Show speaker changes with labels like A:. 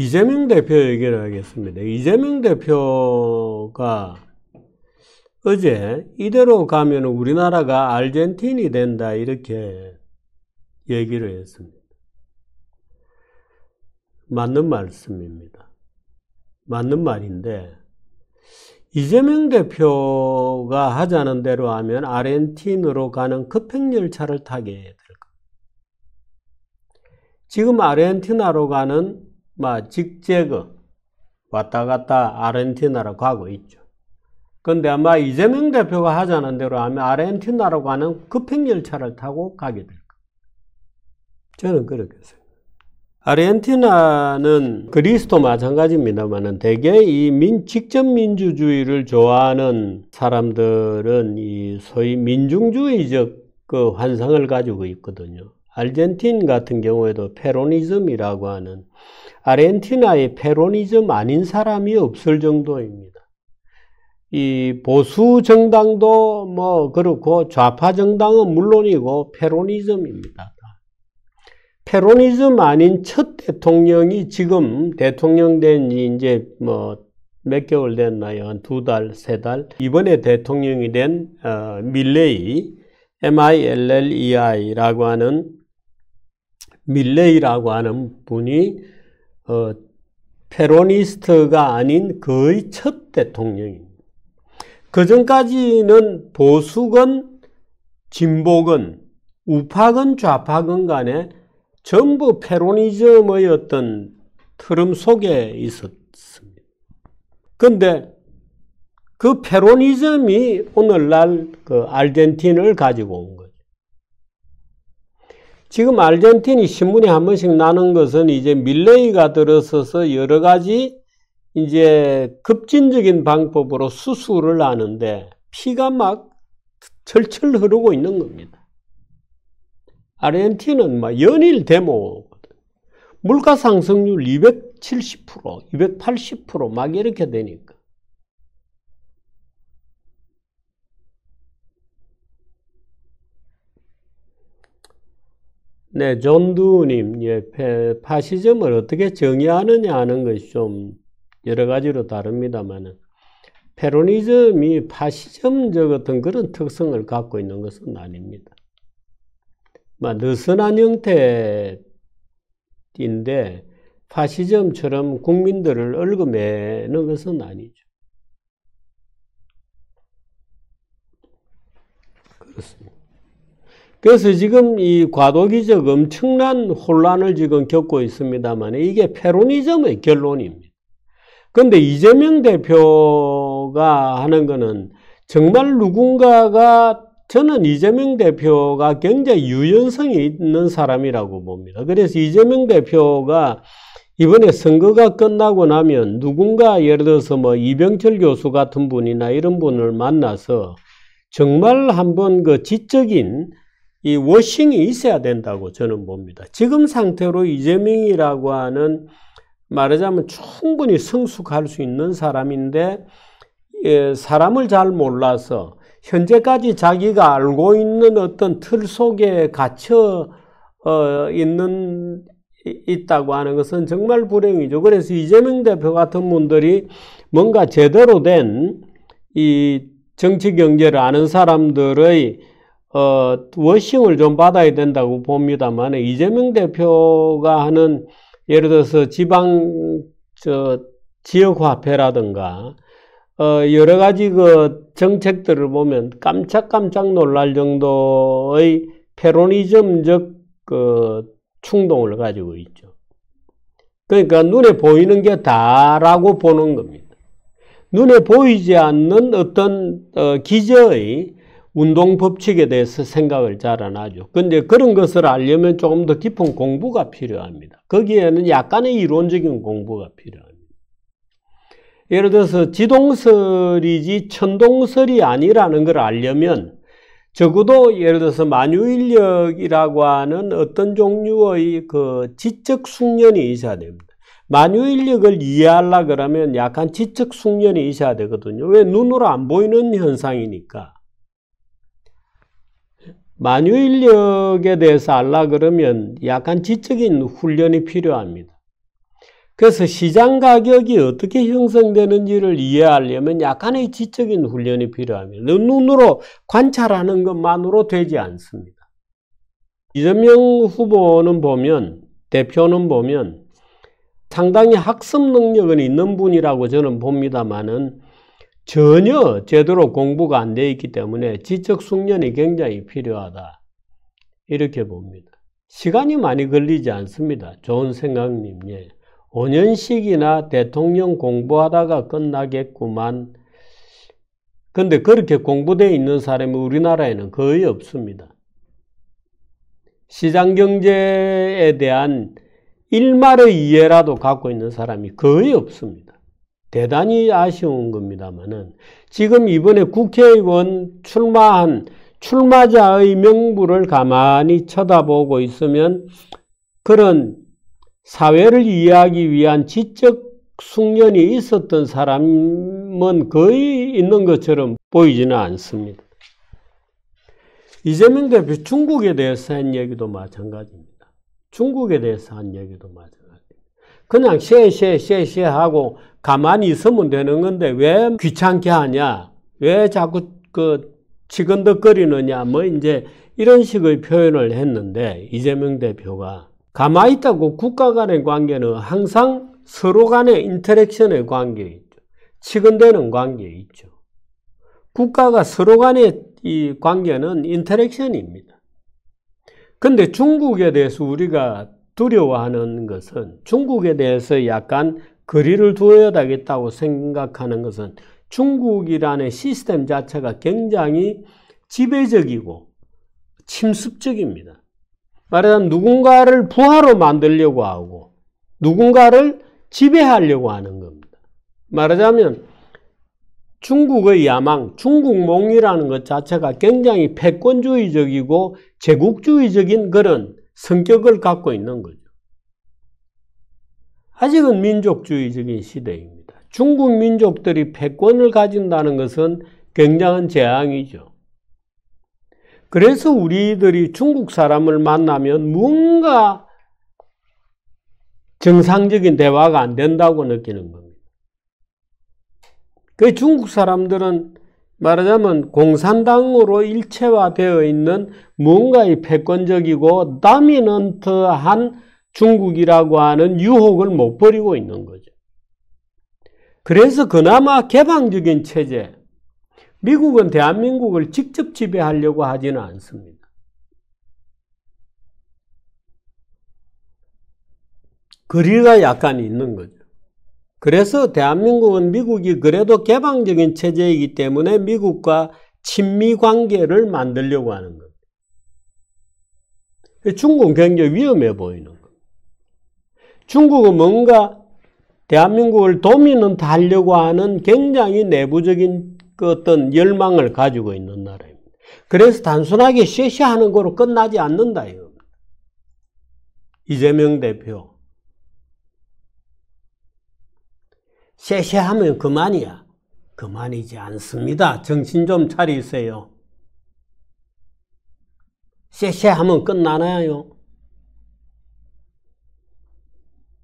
A: 이재명 대표 얘기를 하겠습니다. 이재명 대표가 어제 이대로 가면 우리나라가 아 알젠틴이 된다 이렇게 얘기를 했습니다. 맞는 말씀입니다. 맞는 말인데 이재명 대표가 하자는 대로 하면 아르헨틴으로 가는 급행열차를 타게 될 겁니다. 지금 아르헨티나로 가는 막 직제거 왔다 갔다 아르헨티나로 가고 있죠. 근데 아마 이재명 대표가 하자는 대로 하면 아르헨티나로 가는 급행열차를 타고 가게 될 거예요. 저는 그렇게 생각합니다. 아르헨티나는 그리스도 마찬가지입니다만은 대개 이 민, 직접 민주주의를 좋아하는 사람들은 이 소위 민중주의적 그 환상을 가지고 있거든요. 아르헨틴 같은 경우에도 페로니즘이라고 하는 아르헨티나에 페로니즘 아닌 사람이 없을 정도입니다. 이 보수 정당도 뭐 그렇고 좌파 정당은 물론이고 페로니즘입니다. 페로니즘 아닌 첫 대통령이 지금 대통령 된 지 이제 뭐 몇 개월 됐나요? 두 달, 세 달. 이번에 대통령이 된 어, 밀레이, M-I-L-L-E-I라고 하는 밀레이라고 하는 분이 어, 페로니스트가 아닌 거의 첫 대통령입니다. 그 전까지는 보수건, 진보건, 우파건, 좌파건 간에 전부 페로니즘의 어떤 틀음 속에 있었습니다. 근데 그 페로니즘이 오늘날 그아르틴을 가지고 온 거예요. 지금 아르헨티니 신문에 한 번씩 나는 것은 이제 밀레이가 들어서서 여러 가지 이제 급진적인 방법으로 수술을 하는데 피가 막 철철 흐르고 있는 겁니다. 아르헨티는 막 연일 데모 물가 상승률 270%, 280%막 이렇게 되니까. 네, 존두님, 예, 파시즘을 어떻게 정의하느냐 하는 것이 좀 여러 가지로 다릅니다만 페로니즘이 파시즘적 어떤 그런 특성을 갖고 있는 것은 아닙니다. 뭐, 느슨한 형태인데, 파시즘처럼 국민들을 얽어매는 것은 아니죠. 그렇습니다. 그래서 지금 이 과도기적 엄청난 혼란을 지금 겪고 있습니다만 이게 페로니즘의 결론입니다. 그런데 이재명 대표가 하는 거는 정말 누군가가 저는 이재명 대표가 굉장히 유연성이 있는 사람이라고 봅니다. 그래서 이재명 대표가 이번에 선거가 끝나고 나면 누군가 예를 들어서 뭐 이병철 교수 같은 분이나 이런 분을 만나서 정말 한번 그 지적인 이 워싱이 있어야 된다고 저는 봅니다. 지금 상태로 이재명이라고 하는 말하자면 충분히 성숙할 수 있는 사람인데 예, 사람을 잘 몰라서 현재까지 자기가 알고 있는 어떤 틀 속에 갇혀 어, 있는 있다고 하는 것은 정말 불행이죠. 그래서 이재명 대표 같은 분들이 뭔가 제대로 된 이 정치 경제를 아는 사람들의 어, 워싱을 좀 받아야 된다고 봅니다만 이재명 대표가 하는 예를 들어서 지방 저 지역 화폐라든가 어, 여러 가지 그 정책들을 보면 깜짝깜짝 놀랄 정도의 페로니즘적 그 충동을 가지고 있죠. 그러니까 눈에 보이는 게 다라고 보는 겁니다. 눈에 보이지 않는 어떤 어, 기저의 운동 법칙에 대해서 생각을 잘 안 하죠. 근데 그런 것을 알려면 조금 더 깊은 공부가 필요합니다. 거기에는 약간의 이론적인 공부가 필요합니다. 예를 들어서 지동설이지 천동설이 아니라는 걸 알려면 적어도 예를 들어서 만유인력이라고 하는 어떤 종류의 그 지적 숙련이 있어야 됩니다. 만유인력을 이해하려 그러면 약간 지적 숙련이 있어야 되거든요. 왜 눈으로 안 보이는 현상이니까. 만유인력에 대해서 알라 그러면 약간 지적인 훈련이 필요합니다. 그래서 시장 가격이 어떻게 형성되는지를 이해하려면 약간의 지적인 훈련이 필요합니다. 눈으로 관찰하는 것만으로 되지 않습니다. 이재명 후보는 보면, 대표는 보면 상당히 학습 능력은 있는 분이라고 저는 봅니다만은 전혀 제대로 공부가 안 돼 있기 때문에 지적 숙련이 굉장히 필요하다. 이렇게 봅니다. 시간이 많이 걸리지 않습니다. 좋은 생각님, 예. 5년씩이나 대통령 공부하다가 끝나겠구만. 근데 그렇게 공부되어 있는 사람이 우리나라에는 거의 없습니다. 시장 경제에 대한 일말의 이해라도 갖고 있는 사람이 거의 없습니다. 대단히 아쉬운 겁니다만은 지금 이번에 국회의원 출마한 출마자의 명부를 가만히 쳐다보고 있으면 그런 사회를 이해하기 위한 지적 숙련이 있었던 사람은 거의 있는 것처럼 보이지는 않습니다. 이재명 대표 중국에 대해서 한 얘기도 마찬가지입니다. 중국에 대해서 한 얘기도 마찬가지입니다. 그냥 쉐쉐쉐쉐 하고 가만히 있으면 되는 건데 왜 귀찮게 하냐? 왜 자꾸 그 치근덕거리느냐? 뭐 이제 이런 식의 표현을 했는데 이재명 대표가 가만히 있다고 국가 간의 관계는 항상 서로 간의 인터랙션의 관계 있죠. 치근되는 관계 있죠. 국가가 서로 간의 이 관계는 인터랙션입니다. 근데 중국에 대해서 우리가 두려워하는 것은 중국에 대해서 약간 거리를 두어야 되겠다고 생각하는 것은 중국이라는 시스템 자체가 굉장히 지배적이고 침습적입니다. 말하자면 누군가를 부하로 만들려고 하고 누군가를 지배하려고 하는 겁니다. 말하자면 중국의 야망, 중국몽이라는 것 자체가 굉장히 패권주의적이고 제국주의적인 그런 성격을 갖고 있는 거죠. 아직은 민족주의적인 시대입니다. 중국 민족들이 패권을 가진다는 것은 굉장한 재앙이죠. 그래서 우리들이 중국 사람을 만나면 뭔가 정상적인 대화가 안 된다고 느끼는 겁니다. 그 중국 사람들은 말하자면 공산당으로 일체화되어 있는 무언가의 패권적이고 다미넌트한 중국이라고 하는 유혹을 못 버리고 있는 거죠. 그래서 그나마 개방적인 체제, 미국은 대한민국을 직접 지배하려고 하지는 않습니다. 거리가 약간 있는 거죠. 그래서 대한민국은 미국이 그래도 개방적인 체제이기 때문에 미국과 친미 관계를 만들려고 하는 겁니다. 중국은 굉장히 위험해 보이는 겁니다. 중국은 뭔가 대한민국을 도미는 달려고 하는 굉장히 내부적인 그 어떤 열망을 가지고 있는 나라입니다. 그래서 단순하게 쉐시하는 거로 끝나지 않는다 이겁니다. 이재명 대표 세세하면 그만이야. 그만이지 않습니다. 정신 좀 차리세요. 세세하면 끝나나요?